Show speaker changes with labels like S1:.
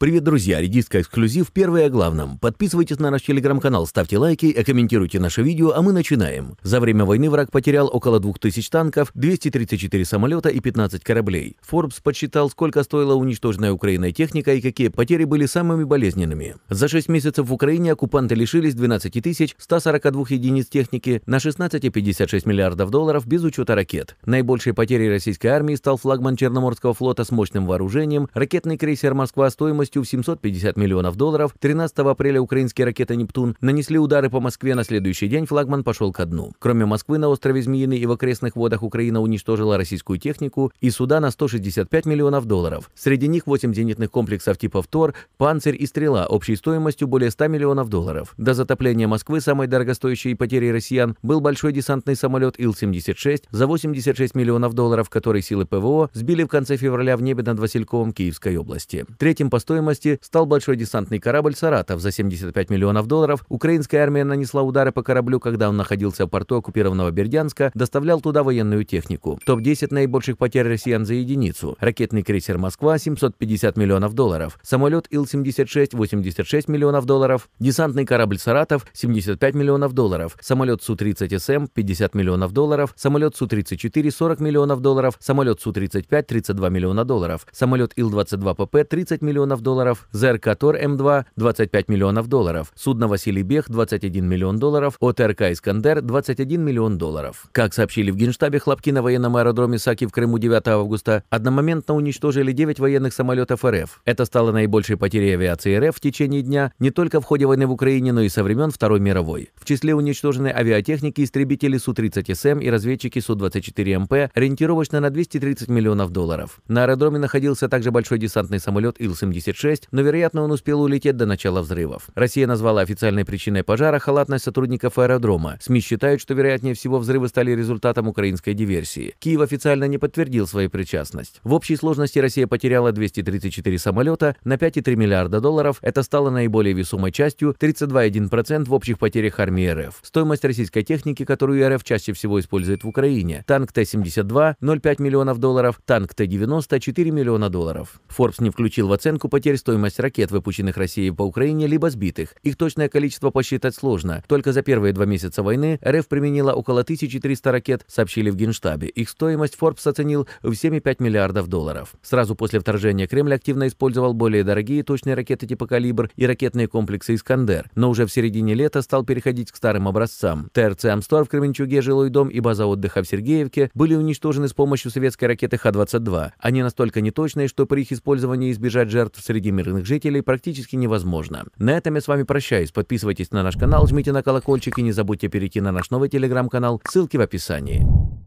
S1: Привет, друзья! Редиска эксклюзив. Первое о главном. Подписывайтесь на наш телеграм-канал, ставьте лайки, комментируйте наше видео, а мы начинаем. За время войны враг потерял около 2000 танков, 234 самолета и 15 кораблей. Forbes подсчитал, сколько стоила уничтоженная Украиной техника и какие потери были самыми болезненными. За 6 месяцев в Украине оккупанты лишились 12 142 единиц техники на 16,56 миллиардов долларов без учета ракет. Наибольшей потерей российской армии стал флагман Черноморского флота с мощным вооружением, ракетный крейсер «Москва» стоимостью стоимостью в 750 миллионов долларов 13 апреля украинские ракеты «Нептун» нанесли удары по Москве, на следующий день флагман пошел ко дну. Кроме Москвы, на острове Змеиный и в окрестных водах Украина уничтожила российскую технику и суда на 165 миллионов долларов. Среди них 8 зенитных комплексов типа «Втор», «Панцирь» и «Стрела» общей стоимостью более 100 миллионов долларов. До затопления Москвы самой дорогостоящей потерей россиян был большой десантный самолет Ил-76 за 86 миллионов долларов, который силы ПВО сбили в конце февраля в небе над Васильковом Киевской области. Третьим по стоимости стоимости стал большой десантный корабль «Саратов» за 75 миллионов долларов. Украинская армия нанесла удары по кораблю, когда он находился в порту оккупированного Бердянска, доставлял туда военную технику. Топ-10 наибольших потерь россиян за единицу. Ракетный крейсер «Москва» 750 миллионов долларов. Самолет Ил-76 86 миллионов долларов. Десантный корабль «Саратов» 75 миллионов долларов. Самолет Су-30СМ эм» 50 миллионов долларов. Самолет Су-34 40 миллионов долларов. Самолет Су-35 32 миллиона долларов. Самолет Ил-22ПП 30 миллионов долларов долларов, ЗР Катор М2 – 25 миллионов долларов, судно Василий Бех – 21 миллион долларов, ОТРК Искандер – 21 миллион долларов. Как сообщили в Генштабе, хлопки на военном аэродроме Саки в Крыму 9 августа одномоментно уничтожили 9 военных самолетов РФ. Это стало наибольшей потерей авиации РФ в течение дня не только в ходе войны в Украине, но и со времен Второй мировой. В числе уничтоженной авиатехники, истребители Су-30СМ и разведчики Су-24МП ориентировочно на 230 миллионов долларов. На аэродроме находился также большой десантный самолет Ил-76 ил но, вероятно, он успел улететь до начала взрывов. Россия назвала официальной причиной пожара халатность сотрудников аэродрома. СМИ считают, что, вероятнее всего, взрывы стали результатом украинской диверсии. Киев официально не подтвердил свою причастность. В общей сложности Россия потеряла 234 самолета на 5,3 миллиарда долларов. Это стало наиболее весомой частью 32,1% в общих потерях армии РФ. Стоимость российской техники, которую РФ чаще всего использует в Украине. Танк Т-72 – 0,5 миллионов долларов, танк Т-90 – 4 миллиона долларов. Forbes не включил в оценку потерь Теперь стоимость ракет, выпущенных Россией по Украине, либо сбитых. Их точное количество посчитать сложно. Только за первые два месяца войны РФ применила около 1300 ракет, сообщили в Генштабе. Их стоимость Forbes оценил в 7,5 миллиардов долларов. Сразу после вторжения Кремль активно использовал более дорогие точные ракеты типа «Калибр» и ракетные комплексы «Искандер», но уже в середине лета стал переходить к старым образцам. ТРЦ «Амстор» в Кременчуге, жилой дом и база отдыха в Сергеевке были уничтожены с помощью советской ракеты Х-22. Они настолько неточные, что при их использовании избежать жертв среди среди мирных жителей практически невозможно. На этом я с вами прощаюсь. Подписывайтесь на наш канал, жмите на колокольчик и не забудьте перейти на наш новый телеграм-канал. Ссылки в описании.